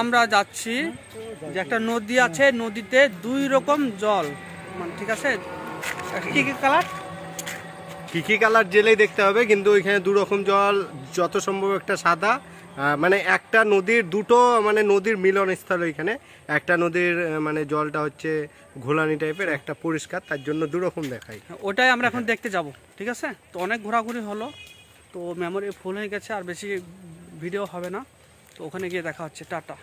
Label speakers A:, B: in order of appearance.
A: আমরা যাচ্ছি যে একটা নদী আছে নদীতে দুই রকম জল
B: মানে ঠিক আছে কি কি কালার
C: কি কি কালার জেলেই দেখতে হবে কিন্তু ওইখানে দু রকম জল যত সম্ভব একটা সাদা মানে একটা নদীর দুটো মানে নদীর মিলন স্থল ওইখানে একটা নদীর মানে জলটা হচ্ছে ঘোলানি টাইপের একটা পরিষ্কার তার জন্য দুরকম দেখাই
A: ওটাই আমরা এখন দেখতে যাব ঠিক আছে তো অনেক ঘোরাঘুরি হলো তো মেমোরি ফুল হয়ে গেছে আর বেশি ভিডিও হবে না তো ওখানে গিয়ে দেখা হচ্ছে টাটা